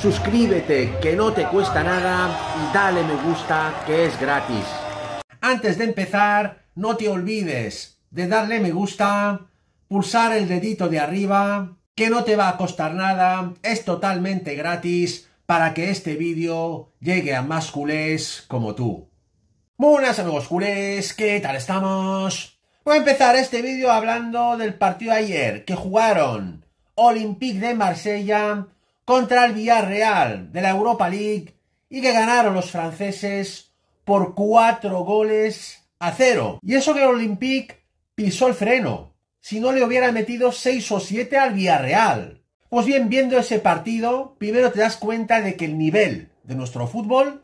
suscríbete que no te cuesta nada y dale me gusta que es gratis. Antes de empezar, no te olvides de darle me gusta, pulsar el dedito de arriba, que no te va a costar nada, es totalmente gratis para que este vídeo llegue a más culés como tú. Buenas amigos culés, ¿qué tal estamos? Voy a empezar este vídeo hablando del partido de ayer que jugaron Olympique de Marsella contra el Villarreal de la Europa League y que ganaron los franceses por cuatro goles a cero. Y eso que el Olympique pisó el freno, si no le hubiera metido seis o siete al Villarreal. Pues bien, viendo ese partido, primero te das cuenta de que el nivel de nuestro fútbol,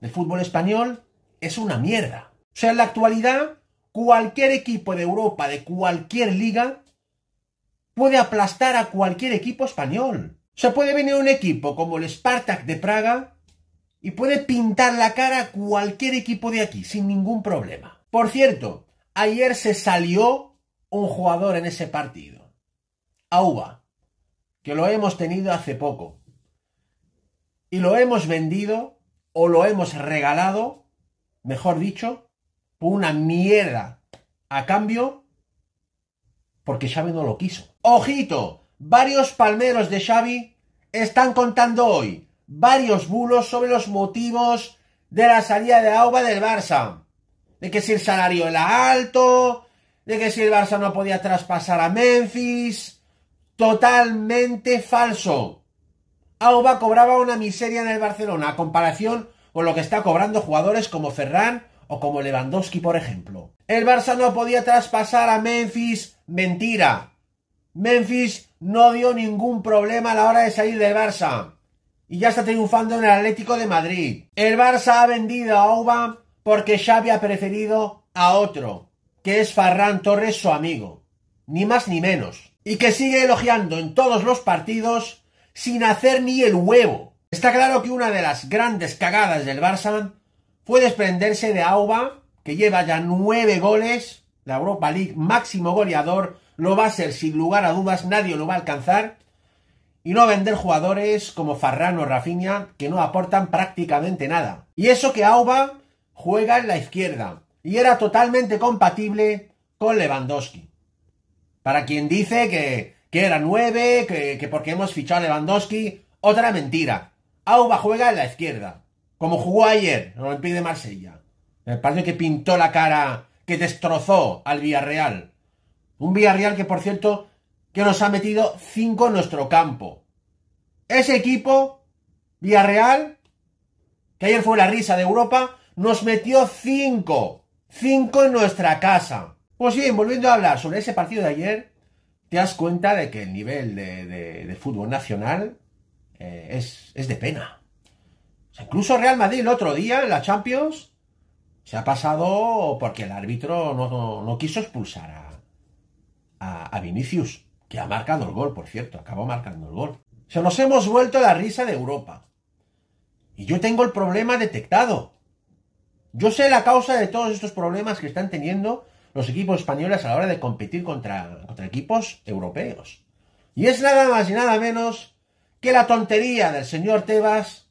del fútbol español, es una mierda. O sea, en la actualidad, cualquier equipo de Europa, de cualquier liga, puede aplastar a cualquier equipo español. Se puede venir un equipo como el Spartak de Praga y puede pintar la cara a cualquier equipo de aquí sin ningún problema. Por cierto, ayer se salió un jugador en ese partido. Auba, que lo hemos tenido hace poco. Y lo hemos vendido o lo hemos regalado, mejor dicho, por una mierda a cambio porque Xavi no lo quiso. ¡Ojito! Varios palmeros de Xavi están contando hoy varios bulos sobre los motivos de la salida de Auba del Barça. De que si el salario era alto, de que si el Barça no podía traspasar a Memphis. Totalmente falso. Auba cobraba una miseria en el Barcelona a comparación con lo que está cobrando jugadores como Ferran o como Lewandowski, por ejemplo. El Barça no podía traspasar a Memphis. Mentira. Memphis no dio ningún problema a la hora de salir del Barça. Y ya está triunfando en el Atlético de Madrid. El Barça ha vendido a Oba porque Xavi ha preferido a otro, que es Farran Torres, su amigo. Ni más ni menos. Y que sigue elogiando en todos los partidos sin hacer ni el huevo. Está claro que una de las grandes cagadas del Barça fue desprenderse de Auba, que lleva ya nueve goles, la Europa League máximo goleador lo va a ser sin lugar a dudas, nadie lo va a alcanzar. Y no vender jugadores como farrano o Rafinha que no aportan prácticamente nada. Y eso que Auba juega en la izquierda y era totalmente compatible con Lewandowski. Para quien dice que, que era 9, que, porque hemos fichado a Lewandowski, otra mentira. Auba juega en la izquierda, como jugó ayer, no lo de Marsella. El parece que pintó la cara, que destrozó al Villarreal. Un Villarreal que, por cierto, que nos ha metido 5 en nuestro campo. Ese equipo, Villarreal, que ayer fue la risa de Europa, nos metió cinco. Cinco en nuestra casa. Pues bien, volviendo a hablar sobre ese partido de ayer, te das cuenta de que el nivel de, fútbol nacional eh, es, de pena. incluso Real Madrid el otro día en la Champions se ha pasado porque el árbitro no quiso expulsar a a, Vinicius, que ha marcado el gol, por cierto, acabó marcando el gol. se nos hemos vuelto la risa de Europa. Y yo tengo el problema detectado. Yo sé la causa de todos estos problemas que están teniendo los equipos españoles a la hora de competir contra, contra equipos europeos. Y es nada más y nada menos que la tontería del señor Tebas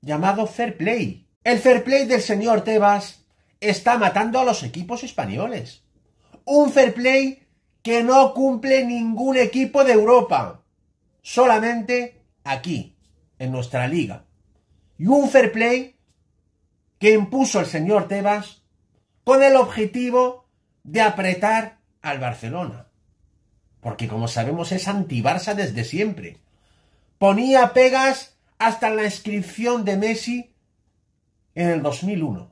llamado fair play. El fair play del señor Tebas está matando a los equipos españoles. Un fair play que no cumple ningún equipo de Europa. Solamente aquí, en nuestra liga. Y un fair play que impuso el señor Tebas con el objetivo de apretar al Barcelona. Porque como sabemos es anti desde siempre. Ponía pegas hasta la inscripción de Messi en el 2001. O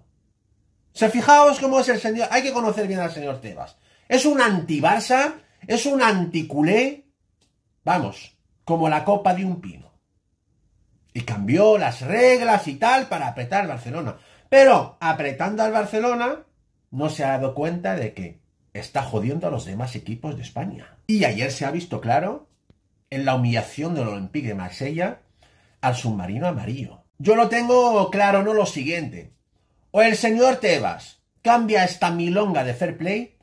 sea, fijaos cómo es el señor... Hay que conocer bien al señor Tebas. Es un anti-Barça, es un anticulé, vamos, como la copa de un pino. Y cambió las reglas y tal para apretar al Barcelona. Pero apretando al Barcelona, no se ha dado cuenta de que está jodiendo a los demás equipos de España. Y ayer se ha visto claro en la humillación del Olympique de Marsella al submarino amarillo. Yo lo tengo claro, no lo siguiente. O el señor Tebas cambia esta milonga de fair play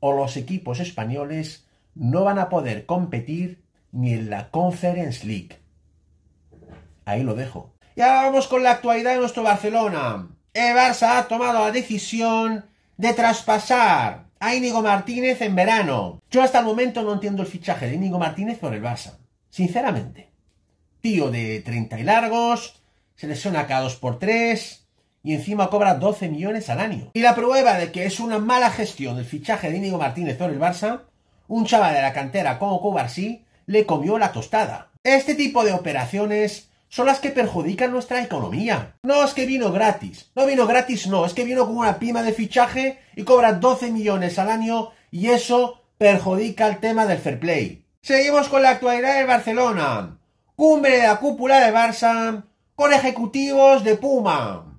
o los equipos españoles no van a poder competir ni en la Conference League. Ahí lo dejo. Y ahora vamos con la actualidad de nuestro Barcelona. El Barça ha tomado la decisión de traspasar a Íñigo Martínez en verano. Yo hasta el momento no entiendo el fichaje de Íñigo Martínez por el Barça. Sinceramente. Tío de 30 y largos, se lesiona cada dos por 3 y encima cobra 12 millones al año. Y la prueba de que es una mala gestión el fichaje de Íñigo Martínez por el Barça, un chaval de la cantera como sí, le comió la tostada. Este tipo de operaciones son las que perjudican nuestra economía. No es que vino gratis, no vino gratis, no, es que vino con una pima de fichaje y cobra 12 millones al año y eso perjudica el tema del fair play. Seguimos con la actualidad de Barcelona. Cumbre de la cúpula de Barça con ejecutivos de Puma.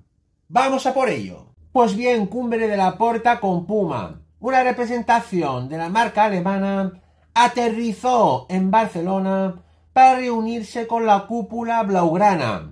¡Vamos a por ello! Pues bien, Cumbre de la Porta con Puma, una representación de la marca alemana, aterrizó en Barcelona para reunirse con la cúpula blaugrana.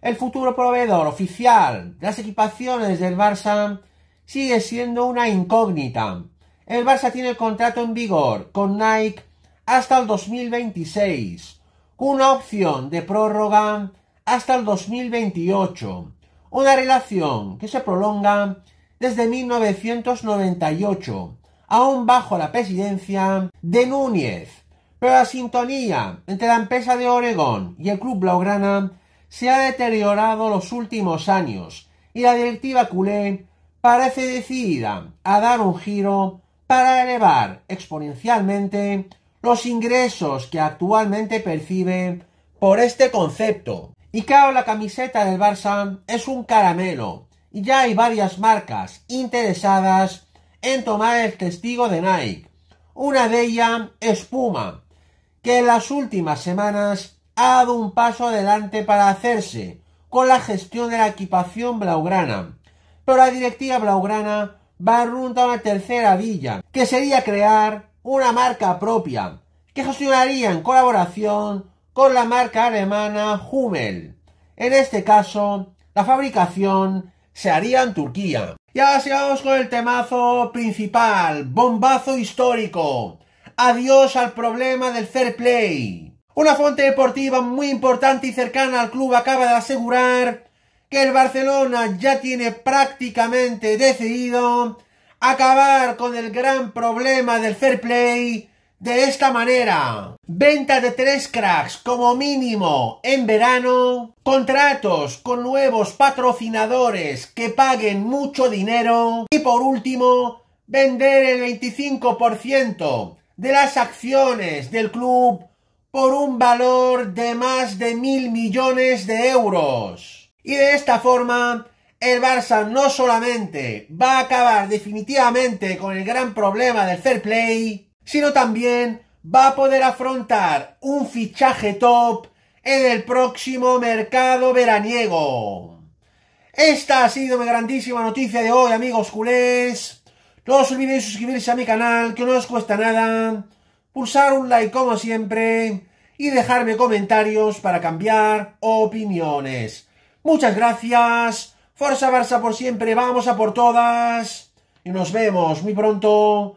El futuro proveedor oficial de las equipaciones del Barça sigue siendo una incógnita. El Barça tiene el contrato en vigor con Nike hasta el 2026, con una opción de prórroga hasta el 2028 una relación que se prolonga desde 1998, aún bajo la presidencia de Núñez. Pero la sintonía entre la empresa de Oregón y el club blaugrana se ha deteriorado los últimos años y la directiva culé parece decidida a dar un giro para elevar exponencialmente los ingresos que actualmente percibe por este concepto. Y claro, la camiseta del Barça es un caramelo. Y ya hay varias marcas interesadas en tomar el testigo de Nike. Una de ellas es Puma, que en las últimas semanas ha dado un paso adelante para hacerse con la gestión de la equipación blaugrana. Pero la directiva blaugrana va rumbo a una tercera villa, que sería crear una marca propia, que gestionaría en colaboración la marca alemana Hummel. En este caso, la fabricación se haría en Turquía. Y ahora sigamos con el temazo principal, bombazo histórico. Adiós al problema del fair play. Una fuente deportiva muy importante y cercana al club acaba de asegurar que el Barcelona ya tiene prácticamente decidido acabar con el gran problema del fair play de esta manera. Venta de tres cracks como mínimo en verano. Contratos con nuevos patrocinadores que paguen mucho dinero. Y por último, vender el 25% de las acciones del club por un valor de más de mil millones de euros. Y de esta forma, el Barça no solamente va a acabar definitivamente con el gran problema del fair play, sino también va a poder afrontar un fichaje top en el próximo mercado veraniego. Esta ha sido mi grandísima noticia de hoy, amigos culés. No os olvidéis suscribirse a mi canal, que no os cuesta nada. Pulsar un like como siempre. Y dejarme comentarios para cambiar opiniones. Muchas gracias. Forza Barça por siempre. Vamos a por todas. Y nos vemos muy pronto